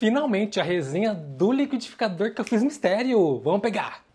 Finalmente a resenha do liquidificador que eu fiz mistério. Vamos pegar!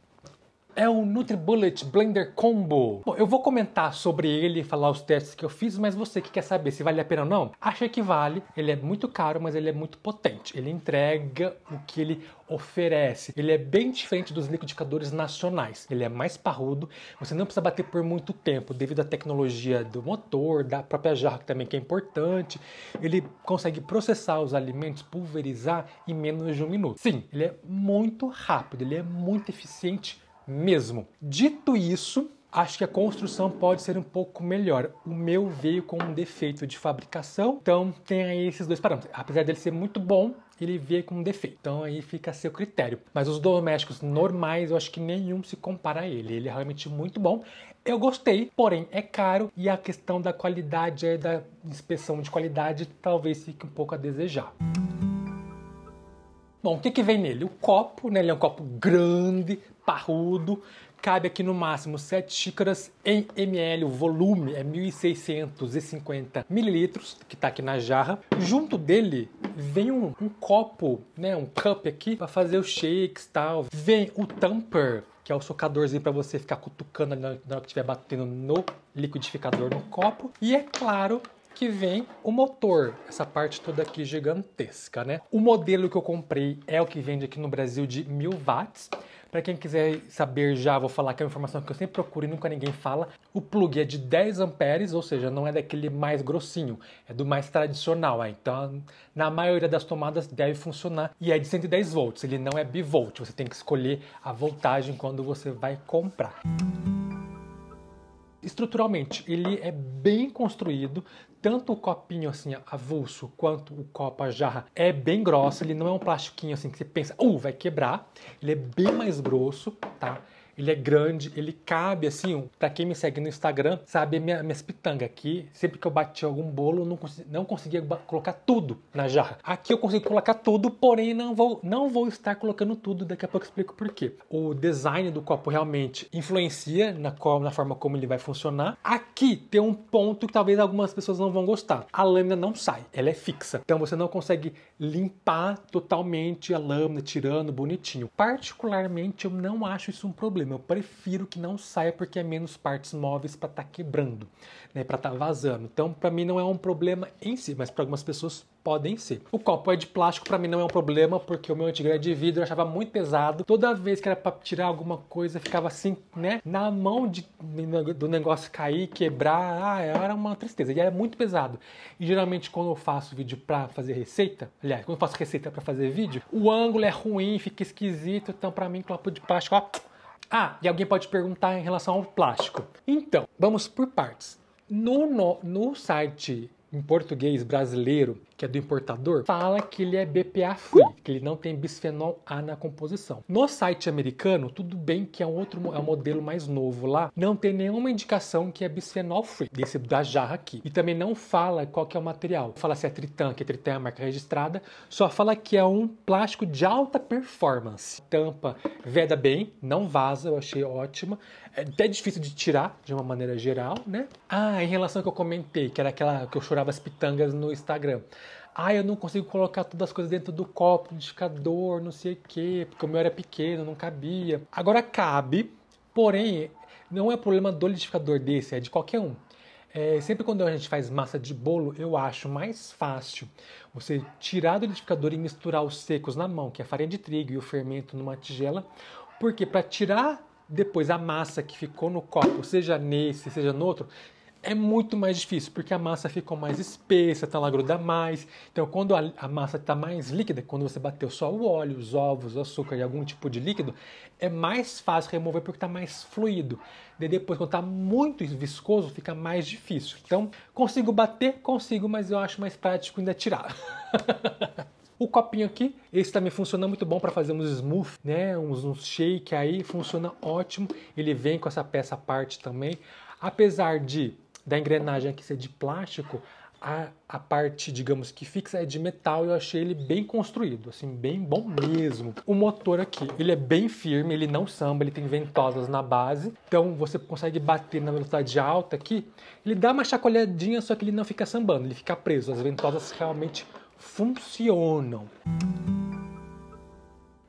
é o NutriBullet Blender Combo. Bom, eu vou comentar sobre ele e falar os testes que eu fiz, mas você que quer saber se vale a pena ou não, acha que vale. Ele é muito caro, mas ele é muito potente. Ele entrega o que ele oferece. Ele é bem diferente dos liquidificadores nacionais. Ele é mais parrudo, você não precisa bater por muito tempo devido à tecnologia do motor, da própria jarra que também que é importante. Ele consegue processar os alimentos, pulverizar em menos de um minuto. Sim, ele é muito rápido, ele é muito eficiente mesmo. Dito isso, acho que a construção pode ser um pouco melhor. O meu veio com um defeito de fabricação, então tem aí esses dois parâmetros. Apesar dele ser muito bom, ele veio com um defeito. Então aí fica a seu critério. Mas os domésticos normais, eu acho que nenhum se compara a ele. Ele é realmente muito bom. Eu gostei, porém é caro e a questão da qualidade, é da inspeção de qualidade, talvez fique um pouco a desejar. Bom, o que, que vem nele? O copo, né? Ele é um copo grande, parrudo, cabe aqui no máximo 7 xícaras em ml, o volume é 1650 mililitros, que está aqui na jarra. Junto dele vem um, um copo, né, um cup aqui para fazer os shakes tal. Vem o tamper, que é o socadorzinho para você ficar cutucando ali na hora que estiver batendo no liquidificador no copo. E é claro que vem o motor, essa parte toda aqui gigantesca, né? O modelo que eu comprei é o que vende aqui no Brasil de 1000 watts. Para quem quiser saber já, vou falar que é uma informação que eu sempre procuro e nunca ninguém fala. O plug é de 10 amperes, ou seja, não é daquele mais grossinho, é do mais tradicional. Ah, então, na maioria das tomadas deve funcionar e é de 110 volts. Ele não é bivolt. Você tem que escolher a voltagem quando você vai comprar. Estruturalmente, ele é bem construído, tanto o copinho assim avulso quanto o copo a jarra é bem grosso, ele não é um plastiquinho assim que você pensa, uh, vai quebrar. Ele é bem mais grosso, tá? ele é grande, ele cabe, assim, pra quem me segue no Instagram, sabe minha, minhas pitangas aqui. Sempre que eu bati algum bolo, não, não conseguia colocar tudo na jarra. Aqui eu consigo colocar tudo, porém não vou, não vou estar colocando tudo, daqui a pouco eu explico por quê. O design do copo realmente influencia na, qual, na forma como ele vai funcionar. Aqui tem um ponto que talvez algumas pessoas não vão gostar. A lâmina não sai, ela é fixa. Então você não consegue limpar totalmente a lâmina, tirando bonitinho. Particularmente eu não acho isso um problema problema. Eu prefiro que não saia porque é menos partes móveis para estar tá quebrando, né, para estar tá vazando. Então, para mim não é um problema em si, mas para algumas pessoas podem ser. O copo é de plástico, para mim não é um problema, porque o meu antigo era de vidro, eu achava muito pesado. Toda vez que era para tirar alguma coisa, ficava assim, né, na mão de, né, do negócio cair, quebrar, ah, era uma tristeza. E era muito pesado. E geralmente quando eu faço vídeo para fazer receita, aliás, quando eu faço receita para fazer vídeo, o ângulo é ruim, fica esquisito, então para mim copo de plástico, ó, ah, e alguém pode perguntar em relação ao plástico. Então, vamos por partes. No, no, no site em português brasileiro, que é do importador, fala que ele é BPA free, que ele não tem bisfenol A na composição. No site americano, tudo bem que é um outro é um modelo mais novo lá, não tem nenhuma indicação que é bisfenol free, desse da jarra aqui. E também não fala qual que é o material. Fala se é Tritan, que é Tritan é a marca registrada, só fala que é um plástico de alta performance. Tampa veda bem, não vaza, eu achei ótima. É até difícil de tirar de uma maneira geral, né? Ah, em relação ao que eu comentei, que era aquela que eu chorava as pitangas no Instagram ah, eu não consigo colocar todas as coisas dentro do copo, do não sei o quê, porque o meu era pequeno, não cabia. Agora cabe, porém, não é problema do liquidificador desse, é de qualquer um. É, sempre quando a gente faz massa de bolo, eu acho mais fácil você tirar do liquidificador e misturar os secos na mão, que é a farinha de trigo e o fermento numa tigela, porque para tirar depois a massa que ficou no copo, seja nesse, seja no outro, é muito mais difícil, porque a massa ficou mais espessa, tá, ela gruda mais. Então, quando a, a massa está mais líquida, quando você bateu só o óleo, os ovos, o açúcar e algum tipo de líquido, é mais fácil remover porque está mais fluido. E depois, quando está muito viscoso, fica mais difícil. Então, consigo bater? Consigo, mas eu acho mais prático ainda tirar. O copinho aqui, esse também funciona muito bom para fazer uns smooth, né? Uns, uns shake aí, funciona ótimo. Ele vem com essa peça à parte também. Apesar de da engrenagem aqui ser de plástico, a, a parte, digamos que fixa, é de metal e eu achei ele bem construído, assim, bem bom mesmo. O motor aqui, ele é bem firme, ele não samba, ele tem ventosas na base, então você consegue bater na velocidade alta aqui, ele dá uma chacoalhadinha, só que ele não fica sambando, ele fica preso, as ventosas realmente funcionam.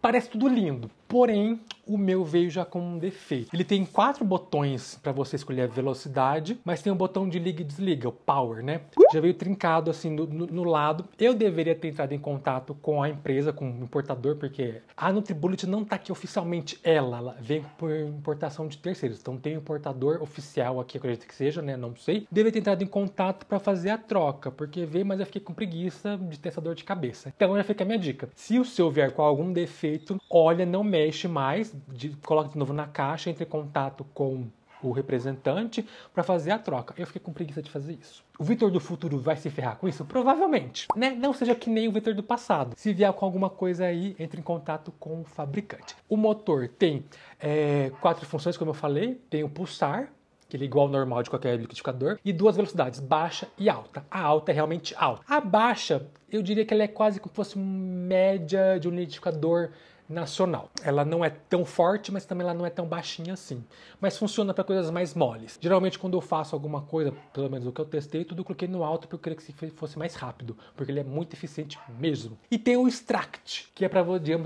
Parece tudo lindo, porém o meu veio já com um defeito. Ele tem quatro botões para você escolher a velocidade, mas tem o um botão de liga e desliga, o power, né? Já veio trincado assim no, no, no, lado. Eu deveria ter entrado em contato com a empresa, com o importador, porque a NutriBullet não tá aqui oficialmente ela, ela vem por importação de terceiros. Então tem um importador oficial aqui, acredito que seja, né? Não sei. Deveria ter entrado em contato para fazer a troca, porque veio, mas eu fiquei com preguiça de ter essa dor de cabeça. Então já fica a minha dica. Se o seu vier com algum defeito, olha, não mexe mais, de, coloca de novo na caixa, entre em contato com o representante para fazer a troca. Eu fiquei com preguiça de fazer isso. O Vitor do futuro vai se ferrar com isso? Provavelmente, né? Não seja que nem o Vitor do passado. Se vier com alguma coisa aí, entre em contato com o fabricante. O motor tem é, quatro funções, como eu falei. Tem o pulsar, que ele é igual ao normal de qualquer liquidificador, e duas velocidades, baixa e alta. A alta é realmente alta. A baixa, eu diria que ela é quase como se fosse média de um liquidificador nacional. Ela não é tão forte, mas também ela não é tão baixinha assim. Mas funciona para coisas mais moles. Geralmente, quando eu faço alguma coisa, pelo menos o que eu testei, tudo eu coloquei no alto porque eu queria que fosse mais rápido, porque ele é muito eficiente mesmo. E tem o extract, que é para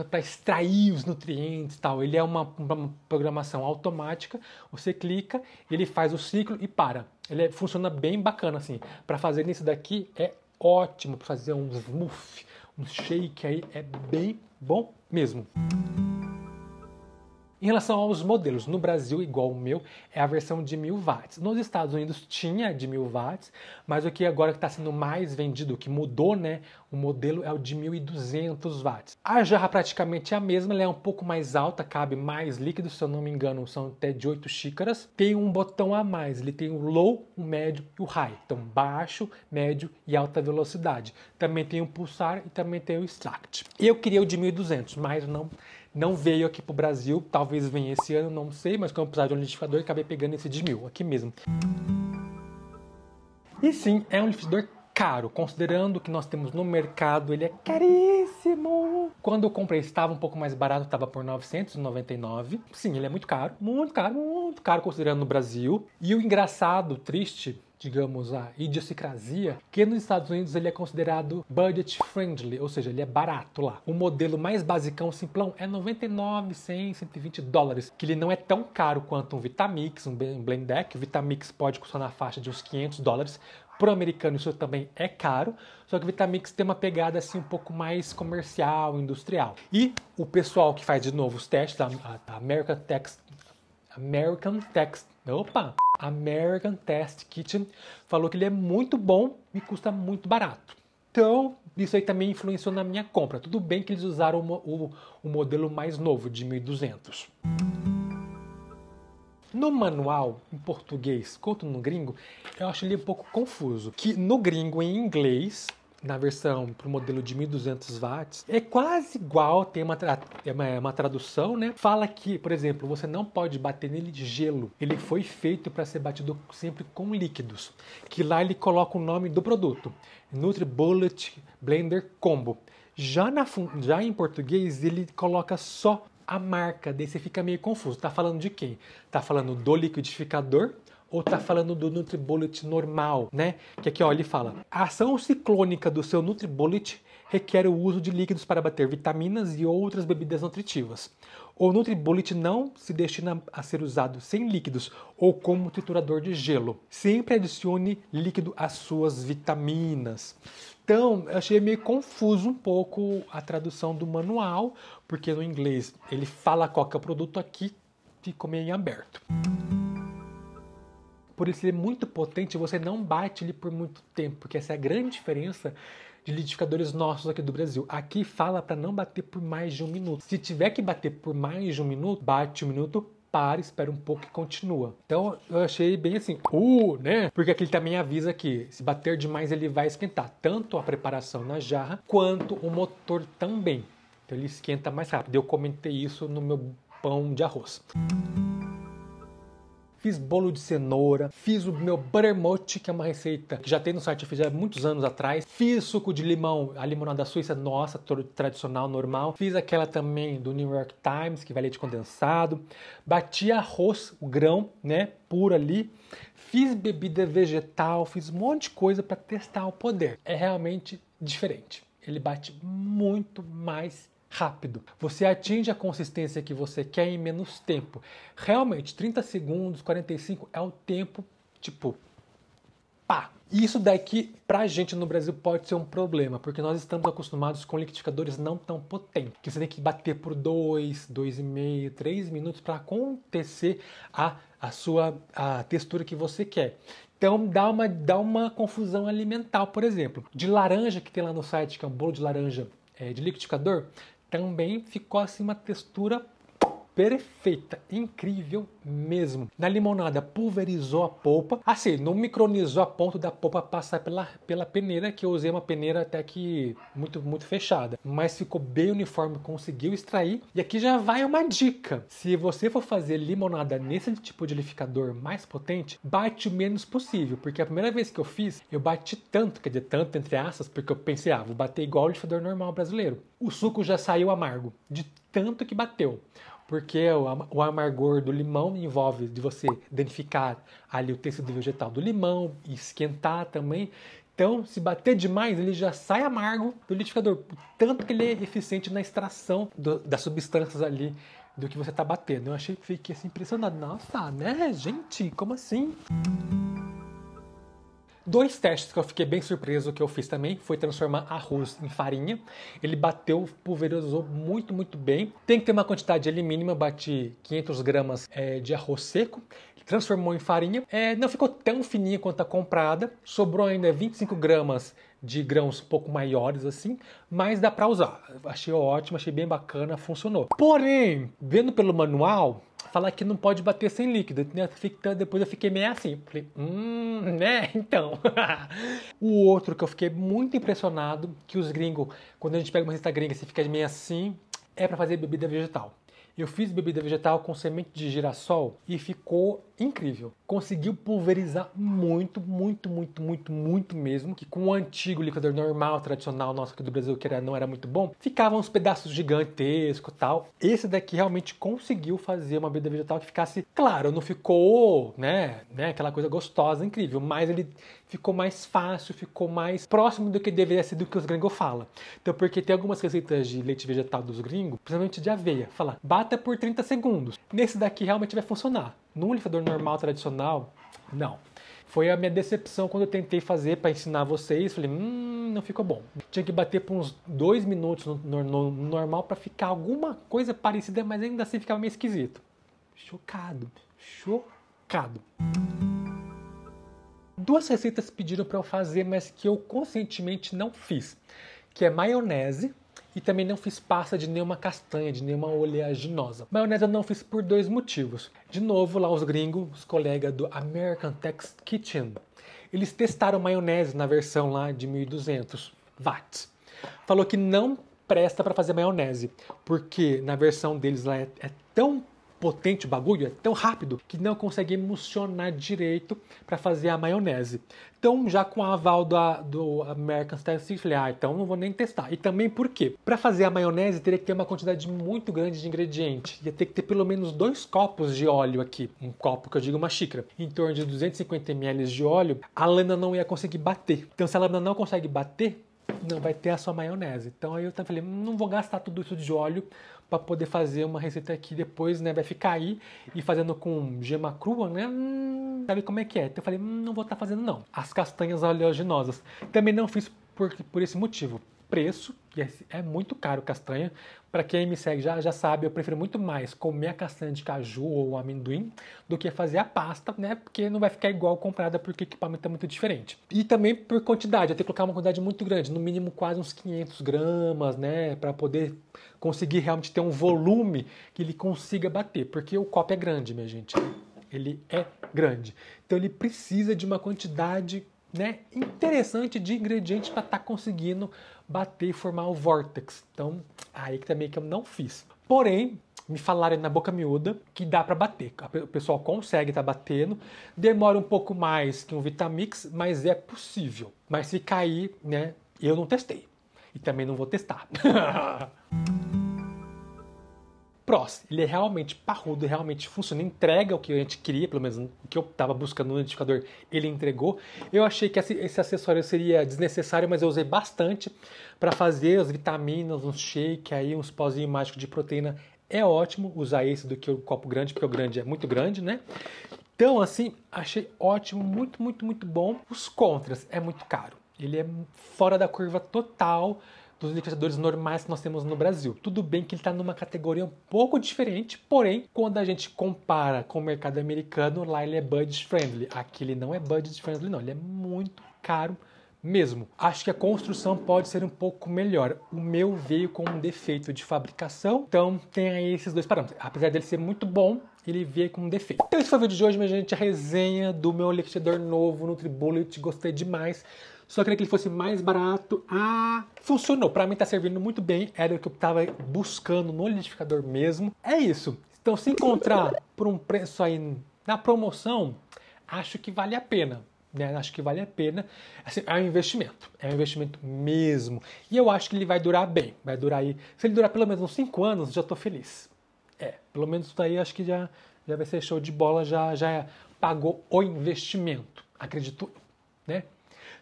para extrair os nutrientes e tal. Ele é uma, uma programação automática. Você clica, ele faz o ciclo e para. Ele é, funciona bem bacana assim. Para fazer nesse daqui é ótimo para fazer um smoothie, um shake aí é bem Bom mesmo. Em relação aos modelos, no Brasil, igual o meu, é a versão de 1000 watts. Nos Estados Unidos tinha de 1000 watts, mas o que agora está sendo mais vendido, que mudou, né? O modelo é o de 1200 watts. A jarra praticamente é a mesma, ela é um pouco mais alta, cabe mais líquido, se eu não me engano, são até de 8 xícaras. Tem um botão a mais, ele tem o low, o médio e o high. Então, baixo, médio e alta velocidade. Também tem o pulsar e também tem o extract. Eu queria o de 1200, mas não não veio aqui pro Brasil, talvez venha esse ano, não sei, mas como eu precisava de um liquidificador, acabei pegando esse de mil aqui mesmo. E sim, é um liquidificador caro, considerando que nós temos no mercado, ele é caríssimo. Quando eu comprei, estava um pouco mais barato, estava por 999. Sim, ele é muito caro, muito caro, muito caro considerando no Brasil. E o engraçado, triste, digamos, a idiosincrasia, que nos Estados Unidos ele é considerado budget friendly, ou seja, ele é barato lá. O modelo mais basicão, simplão, é 99, 100, 120 dólares, que ele não é tão caro quanto um Vitamix, um Blend Deck. O Vitamix pode custar na faixa de uns 500 dólares, para o americano isso também é caro, só que o Vitamix tem uma pegada assim um pouco mais comercial, industrial. E o pessoal que faz de novo os testes, a American Text, American Text, opa, American Test Kitchen, falou que ele é muito bom e custa muito barato. Então, isso aí também influenciou na minha compra. Tudo bem que eles usaram o, o, o modelo mais novo, de 1200. No manual, em português quanto no gringo, eu acho ele um pouco confuso. Que no gringo, em inglês, na versão para o modelo de 1200 watts é quase igual, tem uma, tra é uma, é uma, tradução, né? Fala que, por exemplo, você não pode bater nele de gelo. Ele foi feito para ser batido sempre com líquidos. Que lá ele coloca o nome do produto: Nutri Bullet Blender Combo. Já, na, já em português ele coloca só a marca, daí você fica meio confuso. Tá falando de quem? Tá falando do liquidificador ou está falando do NutriBullet normal, né? Que aqui ó, ele fala: a ação ciclônica do seu NutriBullet requer o uso de líquidos para bater vitaminas e outras bebidas nutritivas. O NutriBullet não se destina a ser usado sem líquidos ou como triturador de gelo. Sempre adicione líquido às suas vitaminas. Então, eu achei meio confuso um pouco a tradução do manual, porque no inglês ele fala qual é o produto aqui, ficou meio aberto por ele ser muito potente, você não bate ele por muito tempo, porque essa é a grande diferença de liquidificadores nossos aqui do Brasil. Aqui fala para não bater por mais de um minuto. Se tiver que bater por mais de um minuto, bate um minuto, para, espera um pouco e continua. Então eu achei bem assim, uh, né? Porque aqui ele também avisa que se bater demais ele vai esquentar tanto a preparação na jarra quanto o motor também. Então ele esquenta mais rápido. Eu comentei isso no meu pão de arroz. Música fiz bolo de cenoura, fiz o meu buttermilk, que é uma receita que já tem no site, eu fiz há muitos anos atrás, fiz suco de limão, a limonada suíça nossa, tradicional, normal, fiz aquela também do New York Times, que vai leite condensado, bati arroz, o grão, né, puro ali, fiz bebida vegetal, fiz um monte de coisa para testar o poder. É realmente diferente. Ele bate muito mais rápido. Você atinge a consistência que você quer em menos tempo. Realmente, 30 segundos, 45 é o tempo, tipo, pá. Isso daqui, pra gente no Brasil, pode ser um problema, porque nós estamos acostumados com liquidificadores não tão potentes, que você tem que bater por 2, 2,5, 3 minutos para acontecer a, a sua a textura que você quer. Então dá uma, dá uma confusão alimentar, por exemplo. De laranja que tem lá no site, que é um bolo de laranja é, de liquidificador, também ficou assim uma textura perfeita, incrível mesmo. Na limonada pulverizou a polpa, assim, não micronizou a ponto da polpa passar pela, pela peneira, que eu usei uma peneira até que muito, muito fechada, mas ficou bem uniforme, conseguiu extrair. E aqui já vai uma dica: se você for fazer limonada nesse tipo de liquidificador mais potente, bate o menos possível, porque a primeira vez que eu fiz, eu bati tanto, quer dizer, tanto entre aspas, porque eu pensei, ah, vou bater igual o liquidificador normal brasileiro. O suco já saiu amargo, de tanto que bateu porque o amargor do limão envolve de você danificar ali o tecido vegetal do limão, e esquentar também. Então, se bater demais, ele já sai amargo do liquidificador, tanto que ele é eficiente na extração do, das substâncias ali do que você está batendo. Eu achei, fiquei assim, impressionado. Nossa, né, gente? Como assim? Dois testes que eu fiquei bem surpreso que eu fiz também foi transformar arroz em farinha. Ele bateu, pulverizou muito, muito bem. Tem que ter uma quantidade ali mínima, bati 500 gramas é, de arroz seco, transformou em farinha. É, não ficou tão fininha quanto a comprada, sobrou ainda 25 gramas de grãos um pouco maiores assim, mas dá para usar. Achei ótimo, achei bem bacana, funcionou. Porém, vendo pelo manual, falar que não pode bater sem líquido. Então, depois eu fiquei meio assim. Falei, hum, né? Então. o outro que eu fiquei muito impressionado, que os gringos, quando a gente pega uma receita gringa, você fica meio assim, é para fazer bebida vegetal. Eu fiz bebida vegetal com semente de girassol e ficou incrível. Conseguiu pulverizar muito, muito, muito, muito, muito mesmo. Que com o antigo liquidificador normal, tradicional nosso aqui do Brasil, que era, não era muito bom, ficavam uns pedaços gigantescos tal. Esse daqui realmente conseguiu fazer uma bebida vegetal que ficasse, claro, não ficou, né, né, aquela coisa gostosa, incrível, mas ele ficou mais fácil, ficou mais próximo do que deveria ser do que os gringos falam. Então, porque tem algumas receitas de leite vegetal dos gringos, principalmente de aveia, fala, bata por 30 segundos. Nesse daqui realmente vai funcionar. Num liftador normal, tradicional, não. Foi a minha decepção quando eu tentei fazer para ensinar vocês. Falei, hum, não ficou bom. Tinha que bater por uns dois minutos no, no, no normal para ficar alguma coisa parecida, mas ainda assim ficava meio esquisito. Chocado, chocado. Duas receitas pediram para eu fazer, mas que eu conscientemente não fiz, que é maionese e também não fiz pasta de nenhuma castanha, de nenhuma oleaginosa. Maionese eu não fiz por dois motivos. De novo, lá os gringos, os colegas do American Tex Kitchen, eles testaram maionese na versão lá de 1200 watts. Falou que não presta para fazer maionese, porque na versão deles lá é, é tão potente o bagulho, é tão rápido que não consegue emulsionar direito para fazer a maionese. Então, já com o aval da, do American Style se falei, ah, então não vou nem testar. E também por quê? Para fazer a maionese, teria que ter uma quantidade muito grande de ingrediente. Ia ter que ter pelo menos dois copos de óleo aqui. Um copo, que eu digo uma xícara. Em torno de 250 ml de óleo, a Lana não ia conseguir bater. Então, se a Lana não consegue bater, não vai ter a sua maionese. Então aí eu falei, hum, não vou gastar tudo isso de óleo para poder fazer uma receita que depois né, vai ficar aí e fazendo com gema crua, né? Hum, sabe como é que é? Então eu falei, hum, não vou estar tá fazendo não. As castanhas oleaginosas. Também não fiz por, por esse motivo preço, e é, é muito caro castanha. Para quem me segue já, já sabe, eu prefiro muito mais comer a castanha de caju ou amendoim do que fazer a pasta, né? Porque não vai ficar igual comprada porque o equipamento é muito diferente. E também por quantidade, eu tenho que colocar uma quantidade muito grande, no mínimo quase uns 500 gramas, né? Para poder conseguir realmente ter um volume que ele consiga bater, porque o copo é grande, minha gente. Ele é grande. Então ele precisa de uma quantidade né, interessante de ingredientes para estar tá conseguindo bater e formar o vortex. Então, aí que também que eu não fiz. Porém, me falaram na boca miúda que dá para bater. O pessoal consegue estar tá batendo. Demora um pouco mais que um Vitamix, mas é possível. Mas se cair, né, eu não testei. E também não vou testar. prós. Ele é realmente parrudo, realmente funciona, entrega o que a gente queria, pelo menos o que eu estava buscando no identificador, ele entregou. Eu achei que esse acessório seria desnecessário, mas eu usei bastante para fazer as vitaminas, um shake, aí uns pozinhos mágicos de proteína. É ótimo usar esse do que o copo grande, porque o grande é muito grande, né? Então, assim, achei ótimo, muito, muito, muito bom. Os contras, é muito caro. Ele é fora da curva total dos influenciadores normais que nós temos no Brasil. Tudo bem que ele está numa categoria um pouco diferente, porém, quando a gente compara com o mercado americano, lá ele é budget friendly. Aqui ele não é budget friendly, não. Ele é muito caro mesmo. Acho que a construção pode ser um pouco melhor. O meu veio com um defeito de fabricação, então tem aí esses dois parâmetros. Apesar dele ser muito bom, ele veio com um defeito. Então esse foi o vídeo de hoje, minha gente, a resenha do meu liquidificador novo no Gostei demais só queria que ele fosse mais barato. Ah, funcionou. Para mim tá servindo muito bem. Era o que eu tava buscando no liquidificador mesmo. É isso. Então se encontrar por um preço aí na promoção, acho que vale a pena. Né? Acho que vale a pena. Assim, é um investimento, é um investimento mesmo. E eu acho que ele vai durar bem, vai durar aí. Se ele durar pelo menos uns 5 anos, já estou feliz. É, pelo menos daí acho que já, já vai ser show de bola, já, já pagou o investimento, acredito, né?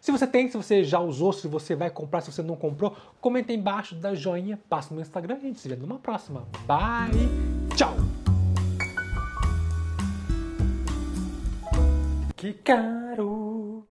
Se você tem, se você já usou, se você vai comprar, se você não comprou, comenta aí embaixo, dá joinha, passa no Instagram e a gente se vê numa próxima. Bye, tchau! Que caro!